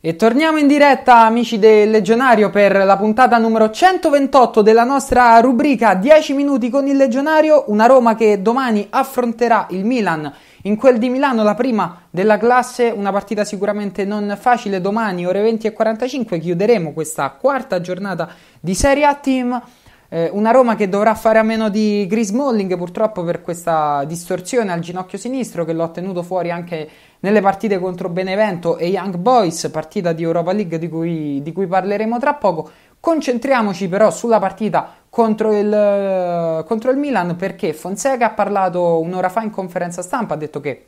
E torniamo in diretta, amici del Legionario, per la puntata numero 128 della nostra rubrica 10 minuti con il Legionario, una Roma che domani affronterà il Milan. In quel di Milano la prima della classe, una partita sicuramente non facile, domani ore 20 e 45 chiuderemo questa quarta giornata di Serie A Team eh, una Roma che dovrà fare a meno di Chris Molling purtroppo per questa distorsione al ginocchio sinistro che l'ho tenuto fuori anche nelle partite contro Benevento e Young Boys, partita di Europa League di cui, di cui parleremo tra poco. Concentriamoci però sulla partita contro il, contro il Milan perché Fonseca ha parlato un'ora fa in conferenza stampa, ha detto che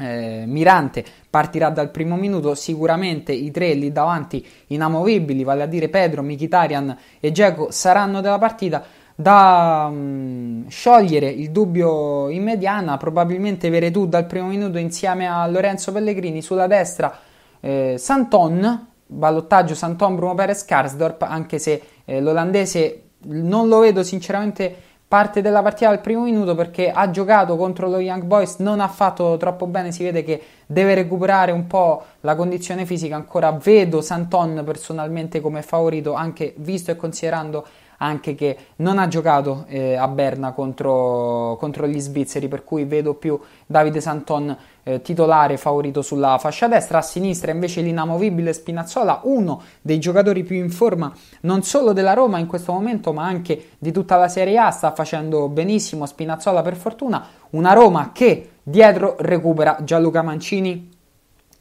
eh, Mirante partirà dal primo minuto sicuramente i tre lì davanti inamovibili vale a dire Pedro, Mkhitaryan e Geco, saranno della partita da um, sciogliere il dubbio in mediana probabilmente Veretù dal primo minuto insieme a Lorenzo Pellegrini sulla destra eh, Santon ballottaggio Santon, Bruno Perez, Karsdorp anche se eh, l'olandese non lo vedo sinceramente parte della partita al primo minuto perché ha giocato contro lo Young Boys, non ha fatto troppo bene, si vede che deve recuperare un po' la condizione fisica ancora. Vedo Santon personalmente come favorito, anche visto e considerando anche che non ha giocato eh, a Berna contro, contro, gli svizzeri, per cui vedo più Davide Santon eh, titolare favorito sulla fascia destra, a sinistra invece l'inamovibile Spinazzola, uno dei giocatori più in forma non solo della Roma in questo momento, ma anche di tutta la Serie A, sta facendo benissimo Spinazzola per fortuna, una Roma che dietro recupera Gianluca Mancini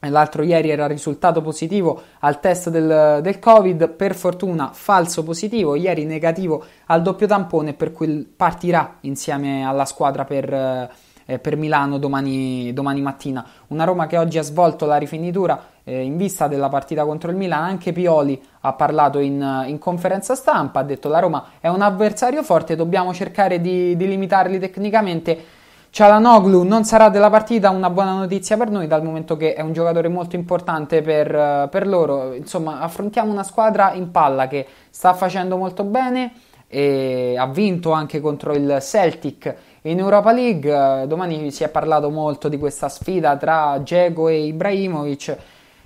l'altro ieri era risultato positivo al test del, del, covid per fortuna falso positivo ieri negativo al doppio tampone per cui partirà insieme alla squadra per, eh, per Milano domani, domani, mattina una Roma che oggi ha svolto la rifinitura eh, in vista della partita contro il Milano anche Pioli ha parlato in, in, conferenza stampa ha detto la Roma è un avversario forte dobbiamo cercare di, di limitarli tecnicamente Cialanoglu non sarà della partita, una buona notizia per noi dal momento che è un giocatore molto importante per, per loro. Insomma, affrontiamo una squadra in palla che sta facendo molto bene e ha vinto anche contro il Celtic in Europa League. Domani si è parlato molto di questa sfida tra Dzeko e Ibrahimovic.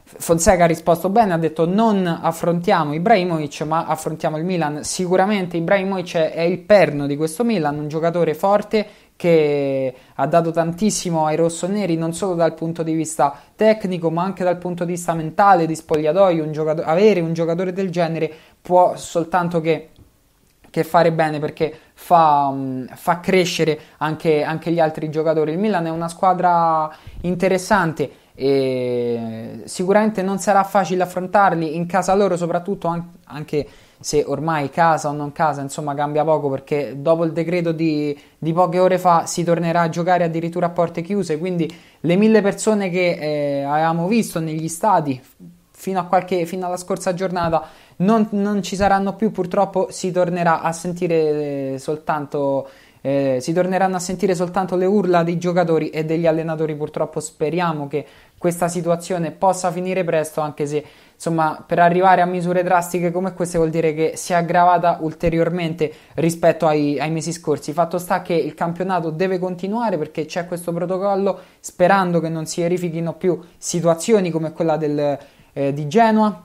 Fonseca ha risposto bene, ha detto non affrontiamo Ibrahimovic ma affrontiamo il Milan. Sicuramente Ibrahimovic è il perno di questo Milan, un giocatore forte che ha dato tantissimo ai rossoneri non solo dal punto di vista tecnico ma anche dal punto di vista mentale di spogliatoio un giocato- avere un giocatore del genere può soltanto che, che fare bene perché fa, um, fa crescere anche, anche gli altri giocatori il Milan è una squadra interessante e sicuramente non sarà facile affrontarli in casa loro soprattutto anche se ormai casa o non casa, insomma cambia poco perché dopo il decreto di, di poche ore fa si tornerà a giocare addirittura a porte chiuse, quindi le mille persone che eh, avevamo visto negli stati fino, qualche, fino alla scorsa giornata non, non, ci saranno più, purtroppo si tornerà a sentire eh, soltanto eh, si torneranno a sentire soltanto le urla dei giocatori e degli allenatori. Purtroppo speriamo che questa situazione possa finire presto, anche se insomma, per arrivare a misure drastiche come queste vuol dire che si è aggravata ulteriormente rispetto ai, ai mesi scorsi. Fatto sta che il campionato deve continuare perché c'è questo protocollo, sperando che non si verifichino più situazioni come quella del, eh, di Genoa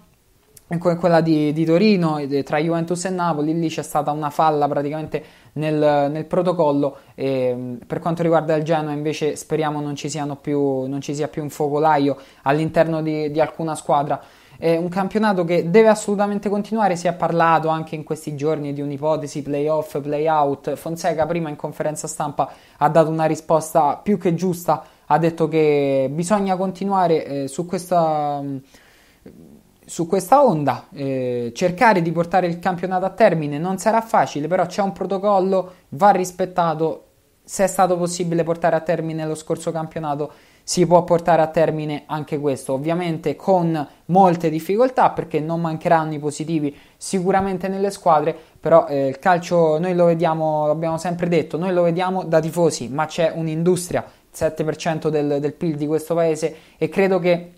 quella di, di, Torino tra Juventus e Napoli, lì c'è stata una falla praticamente nel, nel protocollo e, per quanto riguarda il Genoa invece speriamo non ci, più, non ci sia più un focolaio all'interno di, di alcuna squadra è un campionato che deve assolutamente continuare. Si è parlato anche in questi giorni di un'ipotesi playoff, playout. Fonseca, prima in conferenza stampa, ha dato una risposta più che giusta. Ha detto che bisogna continuare eh, su questa. Mh, su questa onda. Eh, cercare di portare il campionato a termine non sarà facile, però c'è un protocollo, va rispettato. Se è stato possibile portare a termine lo scorso campionato, si può portare a termine anche questo, ovviamente con molte difficoltà perché non mancheranno i positivi sicuramente nelle squadre, però eh, il calcio noi lo vediamo, l'abbiamo sempre detto, noi lo vediamo da tifosi, ma c'è un'industria, 7% del, del PIL di questo paese e credo che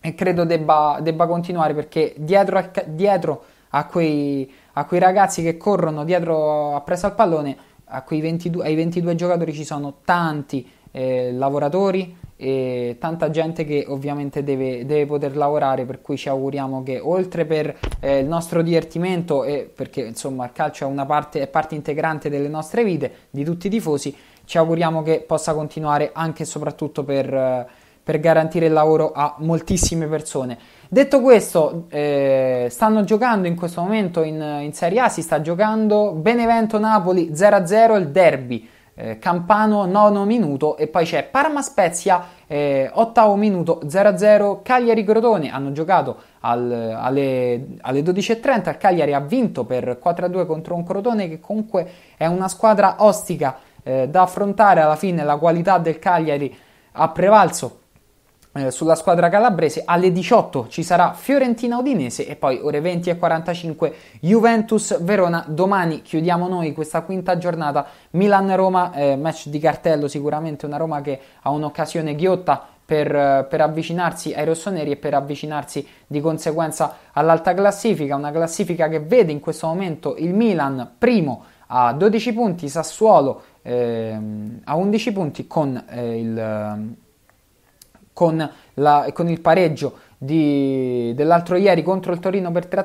e credo debba, debba continuare perché dietro a, dietro a, quei, a quei ragazzi che corrono dietro a presa al pallone, a quei 22, ai 22 giocatori ci sono tanti eh, lavoratori e tanta gente che ovviamente deve, deve, poter lavorare per cui ci auguriamo che oltre per eh, il nostro divertimento e perché insomma il calcio è una parte, è parte integrante delle nostre vite di tutti i tifosi ci auguriamo che possa continuare anche e soprattutto per eh, per garantire il lavoro a moltissime persone. Detto questo, eh, stanno giocando in questo momento in, in, Serie A, si sta giocando Benevento-Napoli 0-0 il derby. Eh, Campano nono minuto e poi c'è Parma Spezia eh, ottavo minuto 0-0 Cagliari Crotone hanno giocato al, alle, alle 12.30 il Cagliari ha vinto per 4-2 contro un Crotone che comunque è una squadra ostica eh, da affrontare alla fine la qualità del Cagliari ha prevalso eh, sulla squadra calabrese. Alle 18 ci sarà Fiorentina Udinese e poi ore 20 e 45 Juventus Verona. Domani chiudiamo noi questa quinta giornata Milan-Roma, eh, match di cartello sicuramente una Roma che ha un'occasione ghiotta per, eh, per, avvicinarsi ai rossoneri e per avvicinarsi di conseguenza all'alta classifica, una classifica che vede in questo momento il Milan primo a 12 punti, Sassuolo eh, a 11 punti con eh, il con, la, con il pareggio di, dell'altro ieri contro il Torino per 3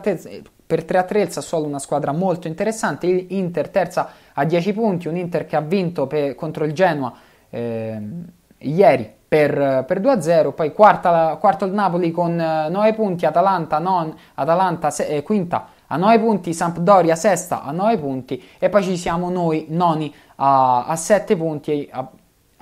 a 3, il Sassuolo una squadra molto interessante, il Inter terza a 10 punti, un Inter che ha vinto per, contro il Genoa eh, ieri per, per 2-0, poi quarta, quarto il Napoli con 9 eh, punti, Atalanta, non, Atalanta se, eh, quinta a 9 punti, Sampdoria sesta a 9 punti e poi ci siamo noi noni a, a 7 punti. A,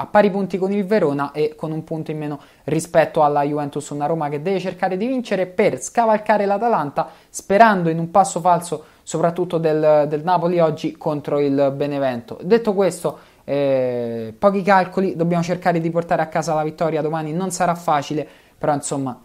a pari punti con il Verona e con un punto in meno rispetto alla Juventus, una Roma che deve cercare di vincere per scavalcare l'Atalanta, sperando in un passo falso soprattutto del, del Napoli oggi contro il Benevento. Detto questo, eh, pochi calcoli, dobbiamo cercare di portare a casa la vittoria domani, non sarà facile, però insomma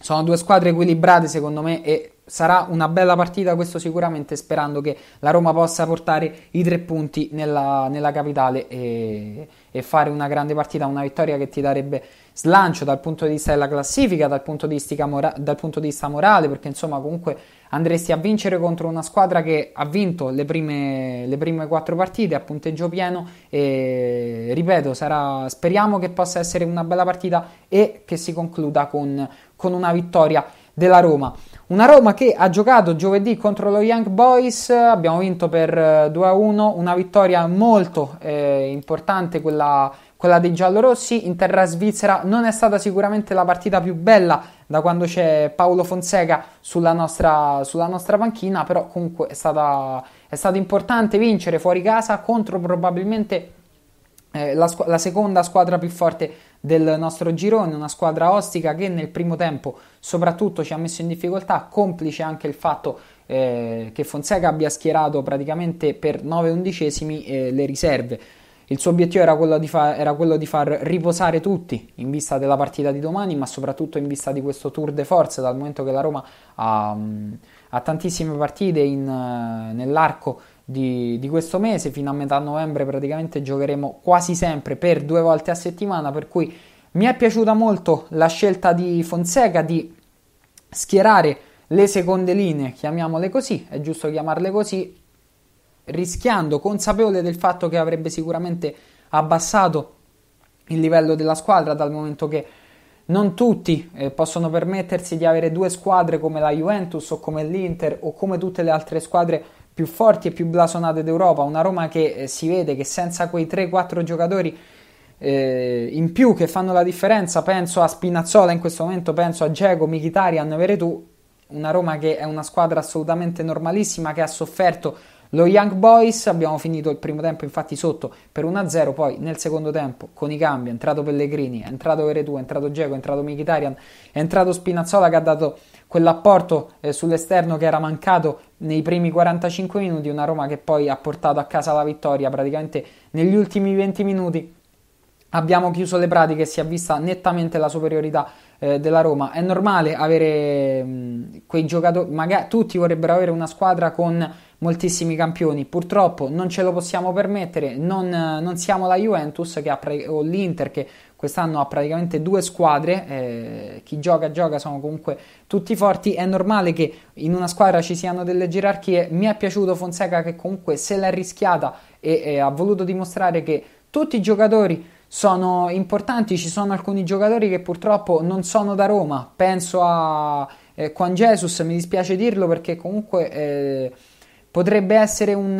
sono due squadre equilibrate secondo me e sarà una bella partita, questo sicuramente, sperando che la Roma possa portare i tre punti nella, nella capitale e, e, fare una grande partita, una vittoria che ti darebbe slancio dal punto di vista della classifica, dal punto di vista, mora- dal punto di vista morale, perché insomma comunque andresti a vincere contro una squadra che ha vinto le prime, le prime quattro partite a punteggio pieno e ripeto, sarà, speriamo che possa essere una bella partita e che si concluda con, con una vittoria della Roma. Una Roma che ha giocato giovedì contro lo Young Boys, abbiamo vinto per 2-1, eh, una vittoria molto eh, importante quella, quella dei giallorossi in terra svizzera non è stata sicuramente la partita più bella da quando c'è Paolo Fonseca sulla nostra, sulla nostra panchina, però comunque è, stata, è stato importante vincere fuori casa contro probabilmente eh, la, la seconda squadra più forte del nostro girone, una squadra ostica che nel primo tempo soprattutto ci ha messo in difficoltà, complice anche il fatto eh, che Fonseca abbia schierato praticamente per 9 undicesimi eh, le riserve. Il suo obiettivo era quello, fa- era quello, di far riposare tutti in vista della partita di domani, ma soprattutto in vista di questo tour de force, dal momento che la Roma ha, mm, ha tantissime partite in, eh, nell'arco di, di, questo mese, fino a metà novembre praticamente giocheremo quasi sempre per due volte a settimana, per cui mi è piaciuta molto la scelta di Fonseca di schierare le seconde linee, chiamiamole così, è giusto chiamarle così, rischiando, consapevole del fatto che avrebbe sicuramente abbassato il livello della squadra dal momento che non tutti eh, possono permettersi di avere due squadre come la Juventus o come l'Inter o come tutte le altre squadre più forti e più blasonate d'Europa, una Roma che eh, si vede che senza quei 3-4 giocatori eh, in più che fanno la differenza, penso a Spinazzola in questo momento, penso a Dzeko, Mkhitaryan, Veretù, una Roma che è una squadra assolutamente normalissima che ha sofferto lo Young Boys, abbiamo finito il primo tempo infatti sotto per 1-0, poi nel secondo tempo con i cambi è entrato Pellegrini, è entrato Veretù, è entrato Dzeko, è entrato Mkhitaryan, è entrato Spinazzola che ha dato quell'apporto eh, sull'esterno che era mancato nei primi 45 minuti, una Roma che poi ha portato a casa la vittoria praticamente negli ultimi 20 minuti. Abbiamo chiuso le pratiche, si è vista nettamente la superiorità eh, della Roma. È normale avere mh, mm, quei giocatori, magari tutti vorrebbero avere una squadra con moltissimi campioni. Purtroppo non ce lo possiamo permettere, non, non siamo la Juventus che ha pre- o l'Inter che quest'anno ha praticamente due squadre, eh, chi gioca gioca sono comunque tutti forti, è normale che in una squadra ci siano delle gerarchie, mi è piaciuto Fonseca che comunque se l'ha rischiata e, e ha voluto dimostrare che tutti i giocatori sono importanti, ci sono alcuni giocatori che purtroppo non sono da Roma, penso a eh, Juan Jesus, mi dispiace dirlo perché comunque eh, potrebbe essere un,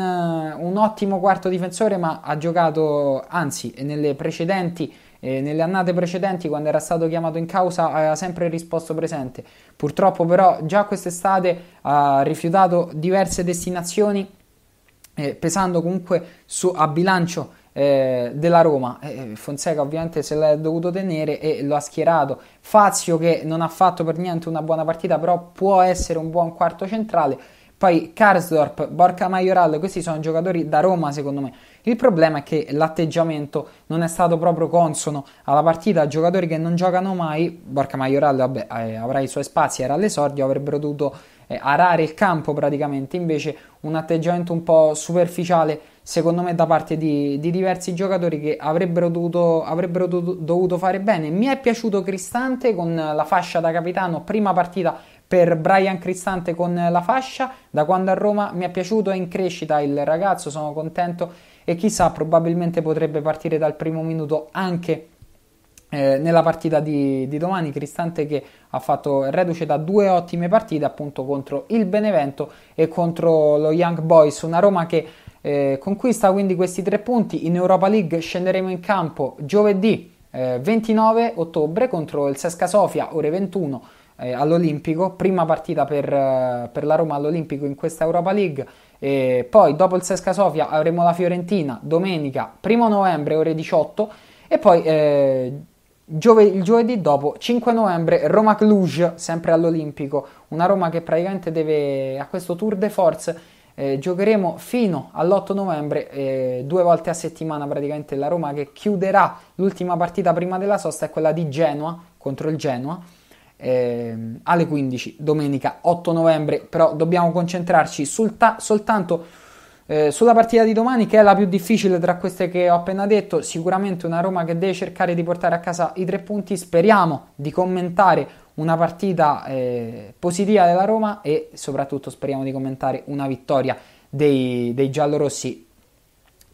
un, ottimo quarto difensore ma ha giocato, anzi nelle precedenti eh, nelle annate precedenti, quando era stato chiamato in causa, aveva sempre risposto presente. Purtroppo, però, già quest'estate ha rifiutato diverse destinazioni, eh, pesando comunque su, a bilancio eh, della Roma. Eh, eh, Fonseca, ovviamente, se l'ha dovuto tenere e lo ha schierato. Fazio, che non ha fatto per niente una buona partita, però può essere un buon quarto centrale. Poi Karsdorp, Borca Maioral, questi sono giocatori da Roma, secondo me il problema è che l'atteggiamento non è stato proprio consono alla partita, giocatori che non giocano mai, Borca Maioral vabbè, eh, avrà i suoi spazi, era all'esordio, avrebbero dovuto eh, arare il campo praticamente, invece un atteggiamento un po' superficiale secondo me da parte di, di diversi giocatori che avrebbero, dovuto, avrebbero do, dovuto fare bene. Mi è piaciuto Cristante con la fascia da capitano, prima partita per Brian Cristante con la fascia, da quando a Roma mi è piaciuto, è in crescita il ragazzo, sono contento e chissà probabilmente potrebbe partire dal primo minuto anche eh, nella partita di, di, domani Cristante che ha fatto reduce da due ottime partite appunto contro il Benevento e contro lo Young Boys una Roma che eh, conquista quindi questi tre punti in Europa League scenderemo in campo giovedì eh, 29 ottobre contro il Sesca Sofia ore 21 eh, all'Olimpico prima partita per, eh, per la Roma all'Olimpico in questa Europa League e poi dopo il Sesca Sofia avremo la Fiorentina domenica 1 novembre ore 18 e poi eh, giove- il giovedì dopo 5 novembre Roma Cluj sempre all'Olimpico, una Roma che praticamente deve a questo tour de force eh, giocheremo fino all'8 novembre eh, due volte a settimana praticamente la Roma che chiuderà l'ultima partita prima della sosta è quella di Genoa contro il Genoa eh, alle 15 domenica 8 novembre, però dobbiamo concentrarci sul ta- soltanto eh, sulla partita di domani che è la più difficile tra queste che ho appena detto, sicuramente una Roma che deve cercare di portare a casa i tre punti, speriamo di commentare una partita eh, positiva della Roma e soprattutto speriamo di commentare una vittoria dei, dei giallorossi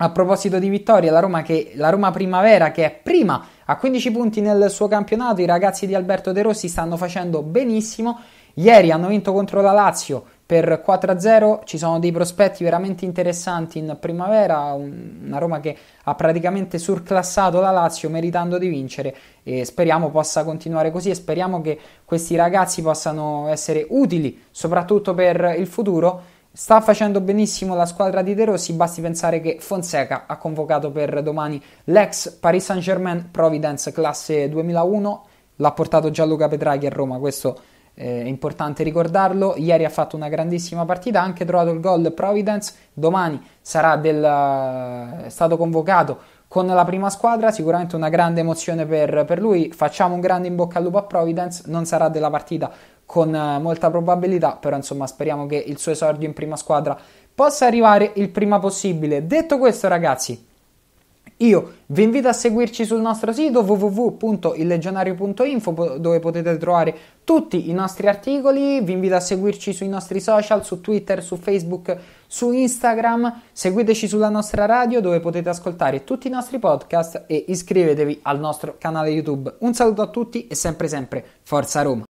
a proposito di vittoria, la Roma, che, la Roma, Primavera che è prima a 15 punti nel suo campionato, i ragazzi di Alberto De Rossi stanno facendo benissimo. Ieri hanno vinto contro la Lazio per 4-0, ci sono dei prospetti veramente interessanti in Primavera, una Roma che ha praticamente surclassato la Lazio meritando di vincere e speriamo possa continuare così e speriamo che questi ragazzi possano essere utili soprattutto per il futuro Sta facendo benissimo la squadra di De Rossi, basti pensare che Fonseca ha convocato per domani l'ex Paris Saint-Germain Providence classe 2001, l'ha portato Gianluca Petraghi a Roma, questo eh, è importante ricordarlo. Ieri ha fatto una grandissima partita, ha anche trovato il gol Providence, domani sarà del, eh, stato convocato con la prima squadra, sicuramente una grande emozione per, per, lui, facciamo un grande in bocca al lupo a Providence, non sarà della partita con eh, molta probabilità, però insomma speriamo che il suo esordio in prima squadra possa arrivare il prima possibile. Detto questo ragazzi, io vi invito a seguirci sul nostro sito www.illegionario.info dove potete trovare tutti i nostri articoli, vi invito a seguirci sui nostri social, su Twitter, su Facebook, su Instagram, seguiteci sulla nostra radio dove potete ascoltare tutti i nostri podcast e iscrivetevi al nostro canale YouTube. Un saluto a tutti e sempre sempre Forza Roma!